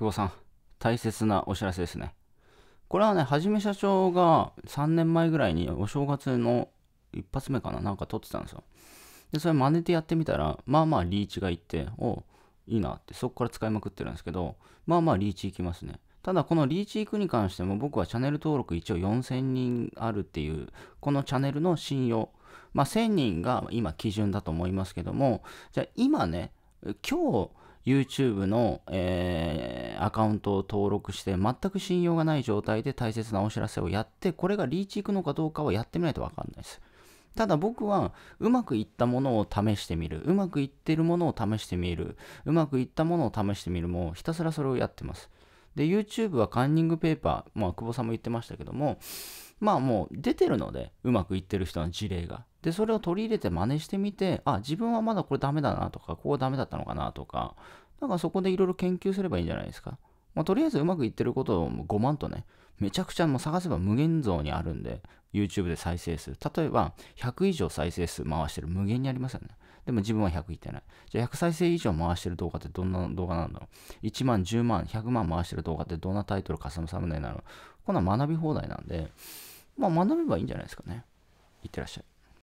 久保さん、大切なお知らせですね。これはね、はじめ社長が3年前ぐらいにお正月の一発目かな、なんか撮ってたんですよ。で、それ真似てやってみたら、まあまあリーチがいって、おいいなって、そこから使いまくってるんですけど、まあまあリーチいきますね。ただこのリーチ行くに関しても僕はチャンネル登録一応4000人あるっていうこのチャンネルの信用まあ1000人が今基準だと思いますけどもじゃあ今ね今日 YouTube の、えー、アカウントを登録して全く信用がない状態で大切なお知らせをやってこれがリーチいくのかどうかはやってみないと分かんないですただ僕はうまくいったものを試してみるうまくいってるものを試してみるうまくいったものを試してみるもうひたすらそれをやってますで YouTube はカンニングペーパーまあ久保さんも言ってましたけどもまあもう出てるのでうまくいってる人の事例がで、それを取り入れて真似してみて、あ、自分はまだこれダメだなとか、ここダメだったのかなとか、なんかそこでいろいろ研究すればいいんじゃないですか。まあ、とりあえずうまくいってることを5万とね、めちゃくちゃもう探せば無限像にあるんで、YouTube で再生数。例えば、100以上再生数回してる無限にありますよね。でも自分は100いってない。じゃあ100再生以上回してる動画ってどんな動画なんだろう ?1 万、10万、100万回してる動画ってどんなタイトル、かスむムサムネなのこんな学び放題なんで、まあ学べばいいんじゃないですかね。いってらっしゃい。